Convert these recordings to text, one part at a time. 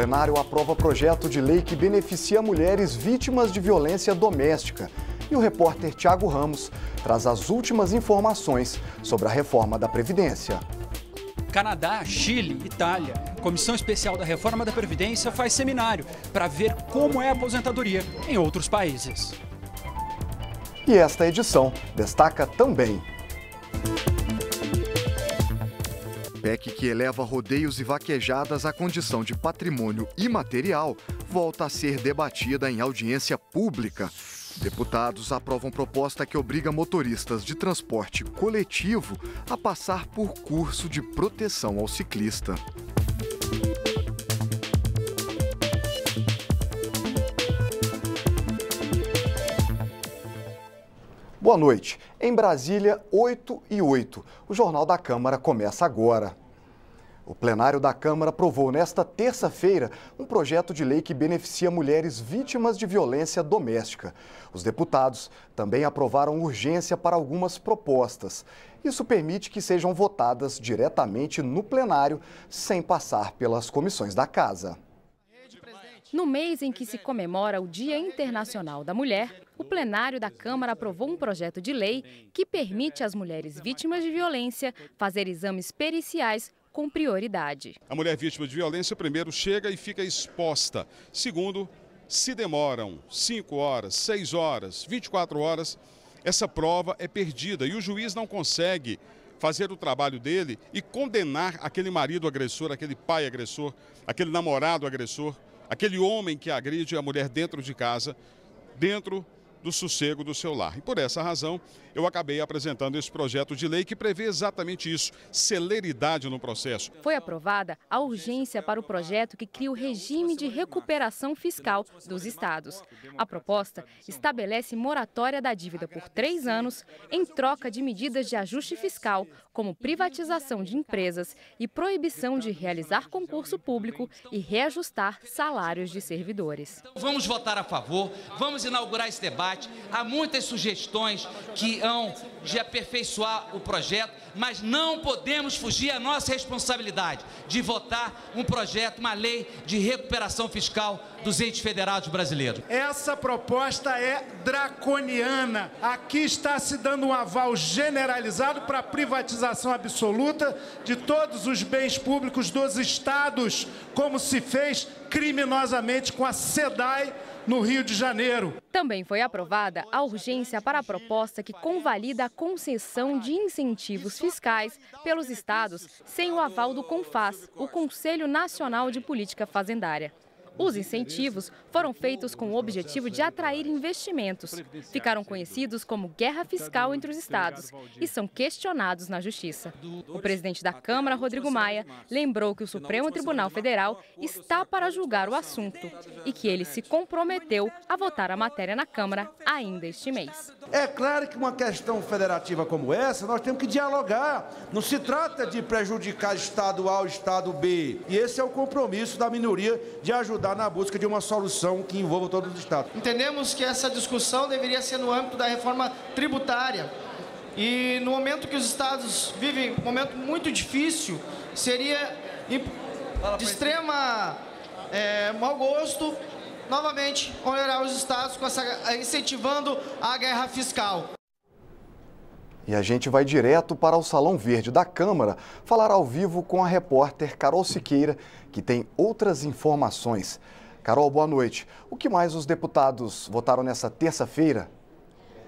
plenário aprova projeto de lei que beneficia mulheres vítimas de violência doméstica. E o repórter Tiago Ramos traz as últimas informações sobre a reforma da Previdência. Canadá, Chile, Itália. Comissão Especial da Reforma da Previdência faz seminário para ver como é a aposentadoria em outros países. E esta edição destaca também. PEC que eleva rodeios e vaquejadas à condição de patrimônio imaterial volta a ser debatida em audiência pública. Deputados aprovam proposta que obriga motoristas de transporte coletivo a passar por curso de proteção ao ciclista. Boa noite. Em Brasília, 8 e 8. O Jornal da Câmara começa agora. O plenário da Câmara aprovou nesta terça-feira um projeto de lei que beneficia mulheres vítimas de violência doméstica. Os deputados também aprovaram urgência para algumas propostas. Isso permite que sejam votadas diretamente no plenário, sem passar pelas comissões da casa. No mês em que se comemora o Dia Internacional da Mulher, o plenário da Câmara aprovou um projeto de lei que permite às mulheres vítimas de violência fazer exames periciais com prioridade. A mulher vítima de violência, primeiro, chega e fica exposta. Segundo, se demoram 5 horas, 6 horas, 24 horas, essa prova é perdida e o juiz não consegue fazer o trabalho dele e condenar aquele marido agressor, aquele pai agressor, aquele namorado agressor, aquele homem que agride a mulher dentro de casa, dentro do sossego do seu lar. E por essa razão, eu acabei apresentando esse projeto de lei que prevê exatamente isso, celeridade no processo. Foi aprovada a urgência para o projeto que cria o regime de recuperação fiscal dos estados. A proposta estabelece moratória da dívida por três anos em troca de medidas de ajuste fiscal, como privatização de empresas e proibição de realizar concurso público e reajustar salários de servidores. Vamos votar a favor, vamos inaugurar esse debate debate, há muitas sugestões que hão de aperfeiçoar o projeto, mas não podemos fugir à nossa responsabilidade de votar um projeto, uma lei de recuperação fiscal dos entes federados brasileiros. Essa proposta é draconiana. Aqui está se dando um aval generalizado para a privatização absoluta de todos os bens públicos dos estados, como se fez criminosamente com a SEDAI no Rio de Janeiro. Também foi aprovada a urgência para a proposta que convalida a concessão de incentivos fiscais pelos estados sem o aval do CONFAS, o Conselho Nacional de Política Fazendária. Os incentivos foram feitos com o objetivo de atrair investimentos. Ficaram conhecidos como guerra fiscal entre os estados e são questionados na Justiça. O presidente da Câmara, Rodrigo Maia, lembrou que o Supremo Tribunal Federal está para julgar o assunto e que ele se comprometeu a votar a matéria na Câmara ainda este mês. É claro que uma questão federativa como essa, nós temos que dialogar. Não se trata de prejudicar Estado A ou Estado B. E esse é o compromisso da minoria de ajudar ajudar na busca de uma solução que envolva todos os estados. Entendemos que essa discussão deveria ser no âmbito da reforma tributária. E no momento que os estados vivem um momento muito difícil, seria de extrema é, mau gosto novamente onerar os estados com essa, incentivando a guerra fiscal. E a gente vai direto para o Salão Verde da Câmara falar ao vivo com a repórter Carol Siqueira, que tem outras informações. Carol, boa noite. O que mais os deputados votaram nessa terça-feira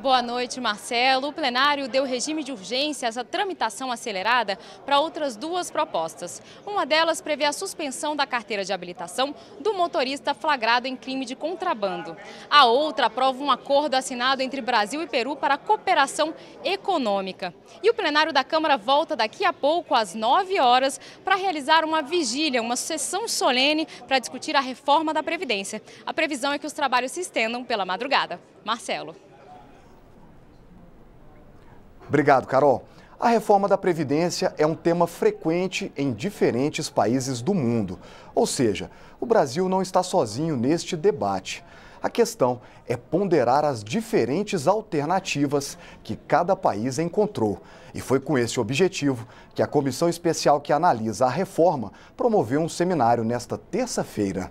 Boa noite, Marcelo. O plenário deu regime de urgência à tramitação acelerada para outras duas propostas. Uma delas prevê a suspensão da carteira de habilitação do motorista flagrado em crime de contrabando. A outra aprova um acordo assinado entre Brasil e Peru para cooperação econômica. E o plenário da Câmara volta daqui a pouco, às 9 horas, para realizar uma vigília, uma sessão solene para discutir a reforma da Previdência. A previsão é que os trabalhos se estendam pela madrugada. Marcelo. Obrigado, Carol. A reforma da Previdência é um tema frequente em diferentes países do mundo. Ou seja, o Brasil não está sozinho neste debate. A questão é ponderar as diferentes alternativas que cada país encontrou. E foi com esse objetivo que a comissão especial que analisa a reforma promoveu um seminário nesta terça-feira.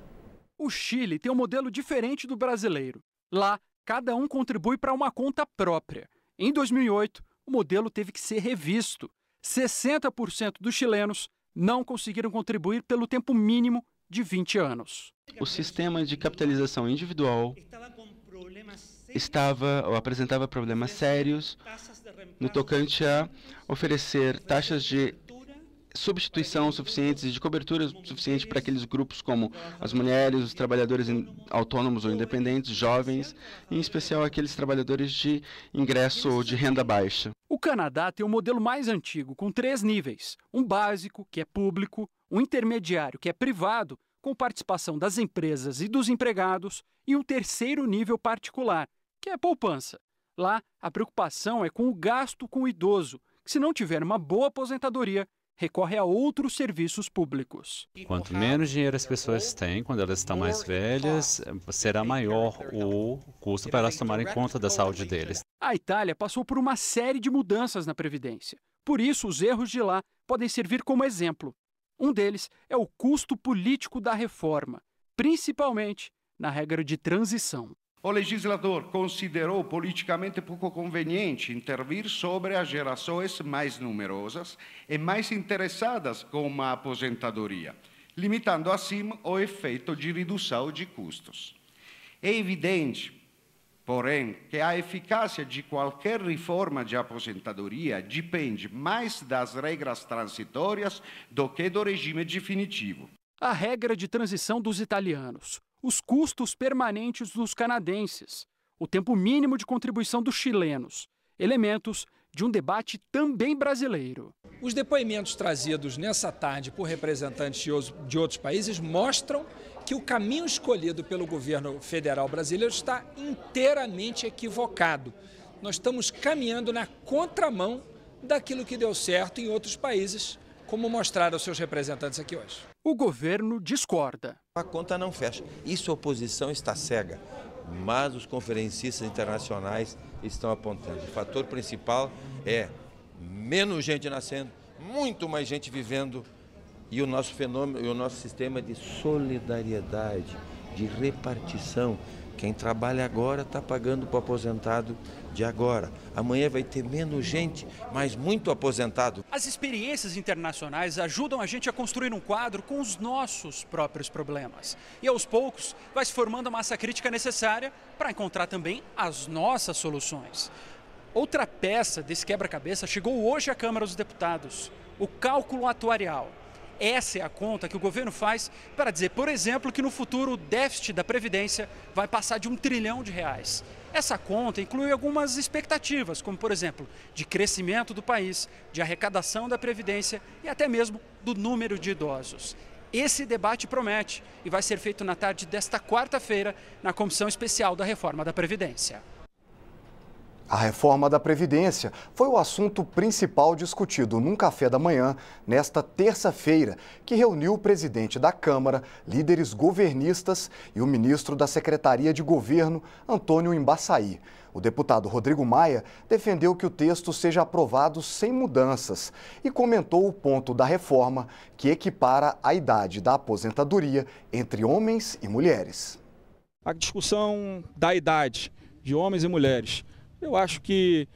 O Chile tem um modelo diferente do brasileiro. Lá, cada um contribui para uma conta própria. Em 2008, o modelo teve que ser revisto. 60% dos chilenos não conseguiram contribuir pelo tempo mínimo de 20 anos. O sistema de capitalização individual estava apresentava problemas sérios no tocante a oferecer taxas de substituição suficientes e de cobertura suficiente para aqueles grupos como as mulheres, os trabalhadores autônomos ou independentes, jovens, em especial aqueles trabalhadores de ingresso ou de renda baixa. O Canadá tem o um modelo mais antigo, com três níveis: um básico, que é público, um intermediário, que é privado, com participação das empresas e dos empregados, e um terceiro nível particular, que é poupança. Lá, a preocupação é com o gasto com o idoso, que, se não tiver uma boa aposentadoria, recorre a outros serviços públicos. Quanto menos dinheiro as pessoas têm quando elas estão mais velhas, será maior o custo para elas tomarem conta da saúde deles. A Itália passou por uma série de mudanças na Previdência. Por isso, os erros de lá podem servir como exemplo. Um deles é o custo político da reforma, principalmente na regra de transição. O legislador considerou politicamente pouco conveniente intervir sobre as gerações mais numerosas e mais interessadas com uma aposentadoria, limitando assim o efeito de redução de custos. É evidente, porém, que a eficácia de qualquer reforma de aposentadoria depende mais das regras transitórias do que do regime definitivo. A regra de transição dos italianos os custos permanentes dos canadenses, o tempo mínimo de contribuição dos chilenos, elementos de um debate também brasileiro. Os depoimentos trazidos nessa tarde por representantes de outros países mostram que o caminho escolhido pelo governo federal brasileiro está inteiramente equivocado. Nós estamos caminhando na contramão daquilo que deu certo em outros países, como mostraram seus representantes aqui hoje. O governo discorda. A conta não fecha. Isso a oposição está cega, mas os conferencistas internacionais estão apontando. O fator principal é menos gente nascendo, muito mais gente vivendo e o nosso fenômeno, e o nosso sistema de solidariedade, de repartição, quem trabalha agora está pagando para o aposentado de agora. Amanhã vai ter menos gente, mas muito aposentado. As experiências internacionais ajudam a gente a construir um quadro com os nossos próprios problemas. E aos poucos vai se formando a massa crítica necessária para encontrar também as nossas soluções. Outra peça desse quebra-cabeça chegou hoje à Câmara dos Deputados: o cálculo atuarial. Essa é a conta que o governo faz para dizer, por exemplo, que no futuro o déficit da Previdência vai passar de um trilhão de reais. Essa conta inclui algumas expectativas, como, por exemplo, de crescimento do país, de arrecadação da Previdência e até mesmo do número de idosos. Esse debate promete e vai ser feito na tarde desta quarta-feira na Comissão Especial da Reforma da Previdência. A reforma da Previdência foi o assunto principal discutido num café da manhã, nesta terça-feira, que reuniu o presidente da Câmara, líderes governistas e o ministro da Secretaria de Governo, Antônio Embaçaí. O deputado Rodrigo Maia defendeu que o texto seja aprovado sem mudanças e comentou o ponto da reforma que equipara a idade da aposentadoria entre homens e mulheres. A discussão da idade de homens e mulheres eu acho que,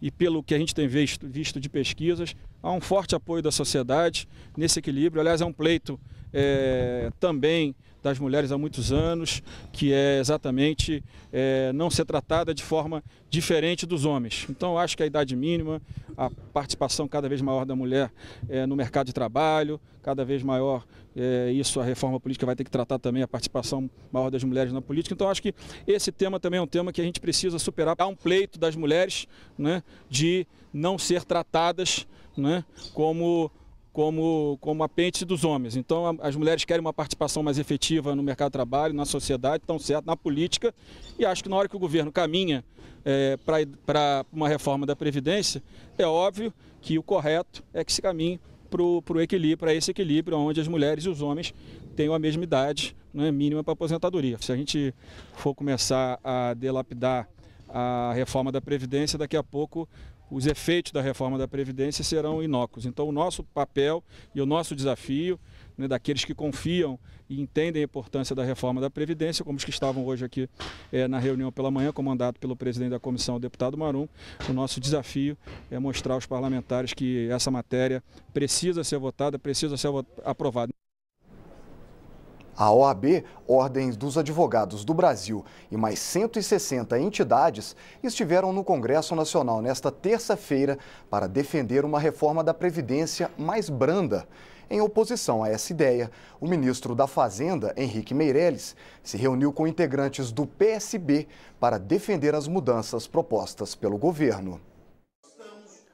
e pelo que a gente tem visto, visto de pesquisas, há um forte apoio da sociedade nesse equilíbrio. Aliás, é um pleito é, também das mulheres há muitos anos, que é exatamente é, não ser tratada de forma diferente dos homens. Então, acho que a idade mínima, a participação cada vez maior da mulher é, no mercado de trabalho, cada vez maior é, isso, a reforma política vai ter que tratar também a participação maior das mulheres na política. Então, acho que esse tema também é um tema que a gente precisa superar. Há um pleito das mulheres né, de não ser tratadas né, como como, como a pente dos homens. Então, as mulheres querem uma participação mais efetiva no mercado de trabalho, na sociedade, tão certo, na política. E acho que na hora que o governo caminha é, para uma reforma da Previdência, é óbvio que o correto é que se caminhe para o equilíbrio, para esse equilíbrio onde as mulheres e os homens tenham a mesma idade né, mínima para aposentadoria. Se a gente for começar a delapidar a reforma da Previdência, daqui a pouco os efeitos da reforma da Previdência serão inócuos. Então, o nosso papel e o nosso desafio, né, daqueles que confiam e entendem a importância da reforma da Previdência, como os que estavam hoje aqui é, na reunião pela manhã, comandado pelo presidente da comissão, o deputado Marum, o nosso desafio é mostrar aos parlamentares que essa matéria precisa ser votada, precisa ser aprovada. A OAB, Ordem dos Advogados do Brasil e mais 160 entidades estiveram no Congresso Nacional nesta terça-feira para defender uma reforma da Previdência mais branda. Em oposição a essa ideia, o ministro da Fazenda, Henrique Meirelles, se reuniu com integrantes do PSB para defender as mudanças propostas pelo governo.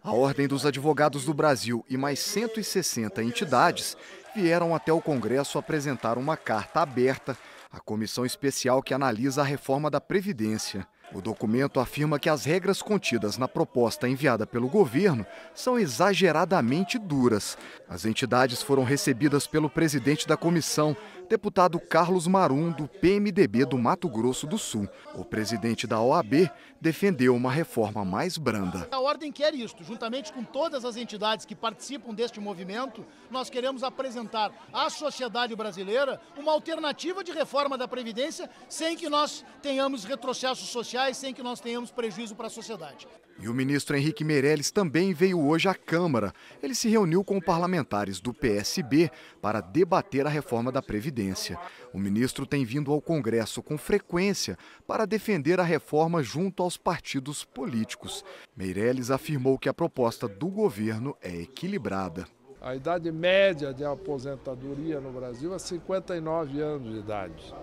A Ordem dos Advogados do Brasil e mais 160 entidades vieram até o Congresso apresentar uma carta aberta à comissão especial que analisa a reforma da Previdência. O documento afirma que as regras contidas na proposta enviada pelo governo são exageradamente duras. As entidades foram recebidas pelo presidente da comissão, deputado Carlos Marum, do PMDB do Mato Grosso do Sul. O presidente da OAB defendeu uma reforma mais branda. A ordem quer isto, juntamente com todas as entidades que participam deste movimento, nós queremos apresentar à sociedade brasileira uma alternativa de reforma da Previdência sem que nós tenhamos retrocessos sociais, sem que nós tenhamos prejuízo para a sociedade. E o ministro Henrique Meirelles também veio hoje à Câmara. Ele se reuniu com parlamentares do PSB para debater a reforma da Previdência. Previdência. O ministro tem vindo ao Congresso com frequência para defender a reforma junto aos partidos políticos. Meirelles afirmou que a proposta do governo é equilibrada. A idade média de aposentadoria no Brasil é 59 anos de idade.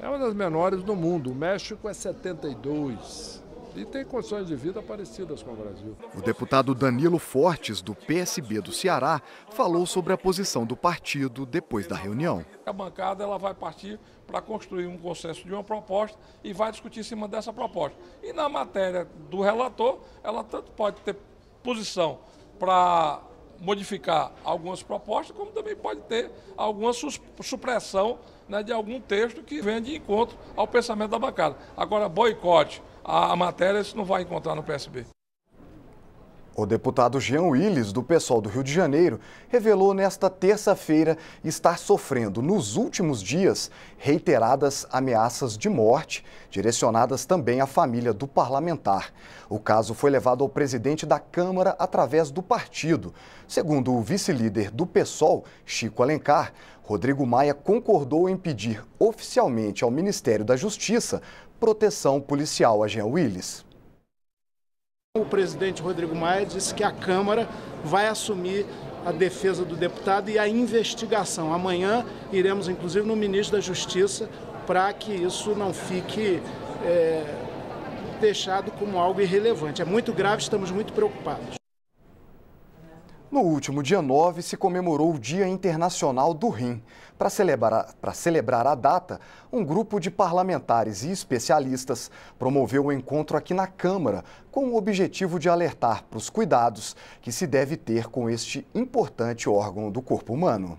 É uma das menores do mundo. O México é 72 e tem condições de vida parecidas com o Brasil. O deputado Danilo Fortes, do PSB do Ceará, falou sobre a posição do partido depois da reunião. A bancada ela vai partir para construir um consenso de uma proposta e vai discutir em cima dessa proposta. E na matéria do relator, ela tanto pode ter posição para modificar algumas propostas, como também pode ter alguma supressão né, de algum texto que venha de encontro ao pensamento da bancada. Agora, boicote a matéria você não vai encontrar no PSB. O deputado Jean Willis, do PSOL do Rio de Janeiro, revelou nesta terça-feira estar sofrendo, nos últimos dias, reiteradas ameaças de morte, direcionadas também à família do parlamentar. O caso foi levado ao presidente da Câmara através do partido. Segundo o vice-líder do PSOL, Chico Alencar, Rodrigo Maia concordou em pedir oficialmente ao Ministério da Justiça proteção policial a Jean Willis. O presidente Rodrigo Maia disse que a Câmara vai assumir a defesa do deputado e a investigação. Amanhã iremos, inclusive, no ministro da Justiça para que isso não fique é, deixado como algo irrelevante. É muito grave, estamos muito preocupados. No último dia 9 se comemorou o Dia Internacional do Rim. Para celebrar, celebrar a data, um grupo de parlamentares e especialistas promoveu o um encontro aqui na Câmara com o objetivo de alertar para os cuidados que se deve ter com este importante órgão do corpo humano.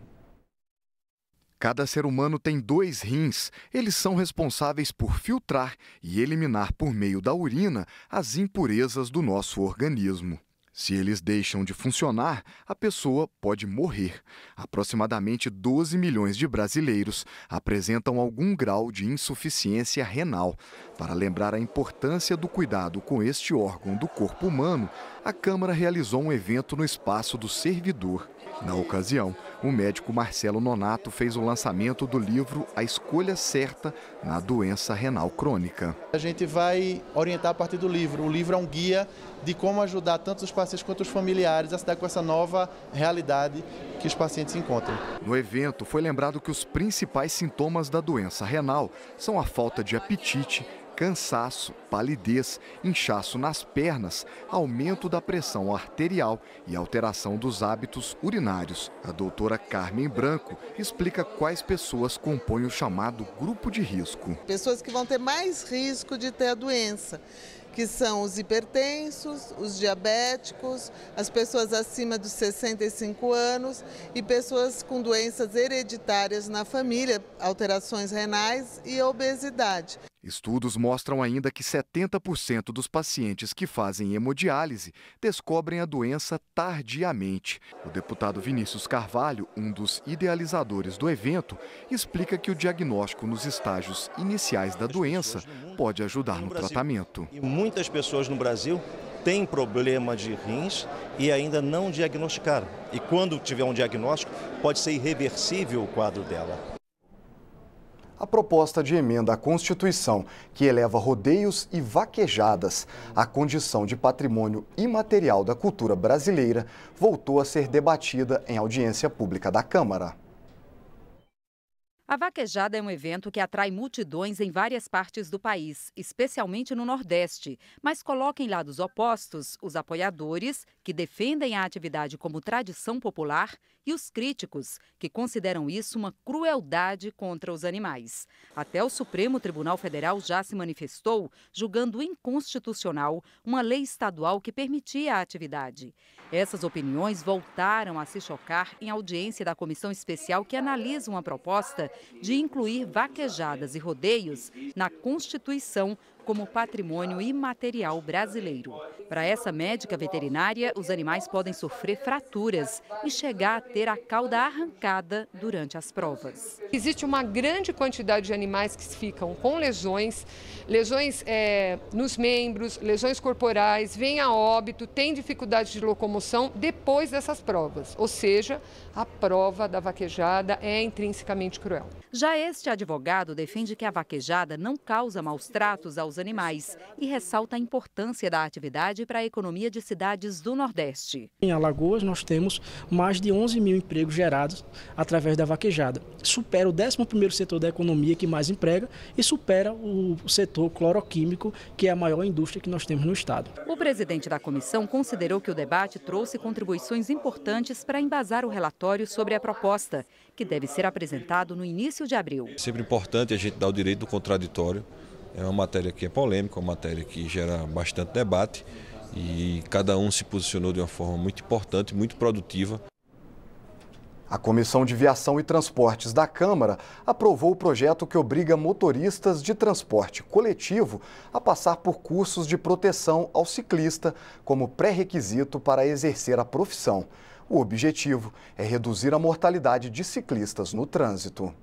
Cada ser humano tem dois rins. Eles são responsáveis por filtrar e eliminar por meio da urina as impurezas do nosso organismo. Se eles deixam de funcionar, a pessoa pode morrer. Aproximadamente 12 milhões de brasileiros apresentam algum grau de insuficiência renal. Para lembrar a importância do cuidado com este órgão do corpo humano, a Câmara realizou um evento no espaço do servidor. Na ocasião, o médico Marcelo Nonato fez o lançamento do livro A Escolha Certa na Doença Renal Crônica. A gente vai orientar a partir do livro. O livro é um guia de como ajudar tanto os pacientes quanto os familiares a se dar com essa nova realidade que os pacientes encontram. No evento, foi lembrado que os principais sintomas da doença renal são a falta de apetite, cansaço, palidez, inchaço nas pernas, aumento da pressão arterial e alteração dos hábitos urinários. A doutora Carmen Branco explica quais pessoas compõem o chamado grupo de risco. Pessoas que vão ter mais risco de ter a doença que são os hipertensos, os diabéticos, as pessoas acima dos 65 anos e pessoas com doenças hereditárias na família, alterações renais e obesidade. Estudos mostram ainda que 70% dos pacientes que fazem hemodiálise descobrem a doença tardiamente. O deputado Vinícius Carvalho, um dos idealizadores do evento, explica que o diagnóstico nos estágios iniciais da doença pode ajudar no tratamento. muitas pessoas no Brasil têm problema de rins e ainda não diagnosticaram. E quando tiver um diagnóstico, pode ser irreversível o quadro dela a proposta de emenda à Constituição, que eleva rodeios e vaquejadas à condição de patrimônio imaterial da cultura brasileira, voltou a ser debatida em audiência pública da Câmara. A Vaquejada é um evento que atrai multidões em várias partes do país, especialmente no Nordeste, mas coloca em lados opostos os apoiadores, que defendem a atividade como tradição popular, e os críticos, que consideram isso uma crueldade contra os animais. Até o Supremo Tribunal Federal já se manifestou, julgando inconstitucional uma lei estadual que permitia a atividade. Essas opiniões voltaram a se chocar em audiência da comissão especial que analisa uma proposta de incluir vaquejadas e rodeios na Constituição como patrimônio imaterial brasileiro. Para essa médica veterinária, os animais podem sofrer fraturas e chegar a ter a cauda arrancada durante as provas. Existe uma grande quantidade de animais que ficam com lesões, lesões é, nos membros, lesões corporais, vem a óbito, tem dificuldade de locomoção depois dessas provas. Ou seja, a prova da vaquejada é intrinsecamente cruel. Já este advogado defende que a vaquejada não causa maus tratos aos aos animais e ressalta a importância da atividade para a economia de cidades do Nordeste. Em Alagoas, nós temos mais de 11 mil empregos gerados através da vaquejada. Supera o 11º setor da economia que mais emprega e supera o setor cloroquímico, que é a maior indústria que nós temos no Estado. O presidente da comissão considerou que o debate trouxe contribuições importantes para embasar o relatório sobre a proposta, que deve ser apresentado no início de abril. É sempre importante a gente dar o direito do contraditório, é uma matéria que é polêmica, uma matéria que gera bastante debate e cada um se posicionou de uma forma muito importante, muito produtiva. A Comissão de Viação e Transportes da Câmara aprovou o projeto que obriga motoristas de transporte coletivo a passar por cursos de proteção ao ciclista como pré-requisito para exercer a profissão. O objetivo é reduzir a mortalidade de ciclistas no trânsito.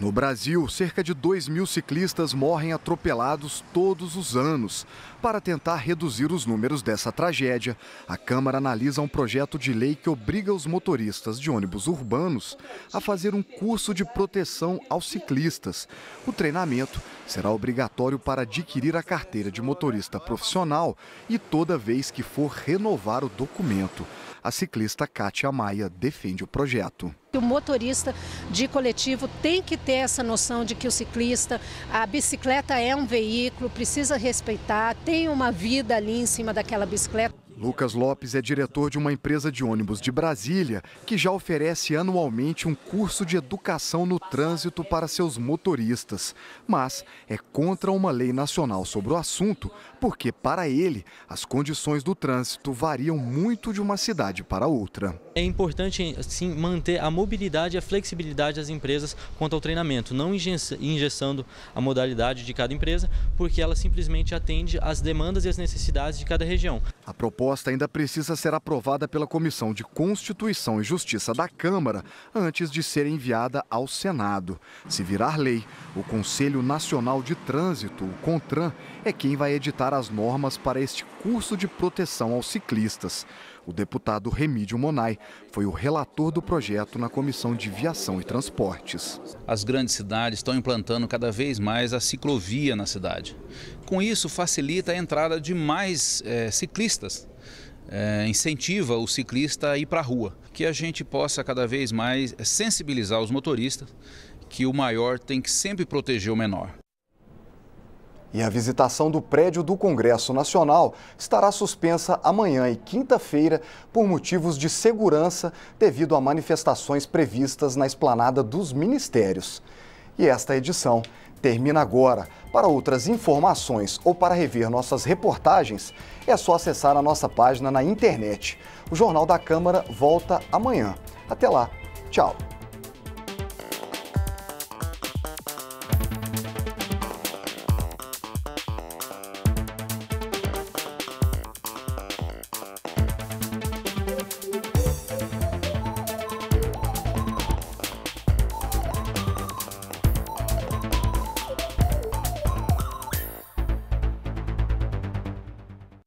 No Brasil, cerca de 2 mil ciclistas morrem atropelados todos os anos. Para tentar reduzir os números dessa tragédia, a Câmara analisa um projeto de lei que obriga os motoristas de ônibus urbanos a fazer um curso de proteção aos ciclistas. O treinamento será obrigatório para adquirir a carteira de motorista profissional e toda vez que for renovar o documento. A ciclista Kátia Maia defende o projeto. O motorista de coletivo tem que ter essa noção de que o ciclista, a bicicleta é um veículo, precisa respeitar, tem uma vida ali em cima daquela bicicleta. Lucas Lopes é diretor de uma empresa de ônibus de Brasília que já oferece anualmente um curso de educação no trânsito para seus motoristas. Mas é contra uma lei nacional sobre o assunto, porque, para ele, as condições do trânsito variam muito de uma cidade para outra. É importante, sim, manter a mobilidade e a flexibilidade das empresas quanto ao treinamento, não engessando a modalidade de cada empresa, porque ela simplesmente atende às demandas e às necessidades de cada região. A proposta proposta ainda precisa ser aprovada pela Comissão de Constituição e Justiça da Câmara antes de ser enviada ao Senado. Se virar lei, o Conselho Nacional de Trânsito, o CONTRAN, é quem vai editar as normas para este curso de proteção aos ciclistas. O deputado Remídio Monai foi o relator do projeto na Comissão de Viação e Transportes. As grandes cidades estão implantando cada vez mais a ciclovia na cidade. Com isso, facilita a entrada de mais é, ciclistas é, incentiva o ciclista a ir para a rua. Que a gente possa cada vez mais sensibilizar os motoristas que o maior tem que sempre proteger o menor. E a visitação do prédio do Congresso Nacional estará suspensa amanhã e quinta-feira por motivos de segurança devido a manifestações previstas na esplanada dos ministérios. E esta edição termina agora. Para outras informações ou para rever nossas reportagens, é só acessar a nossa página na internet. O Jornal da Câmara volta amanhã. Até lá. Tchau.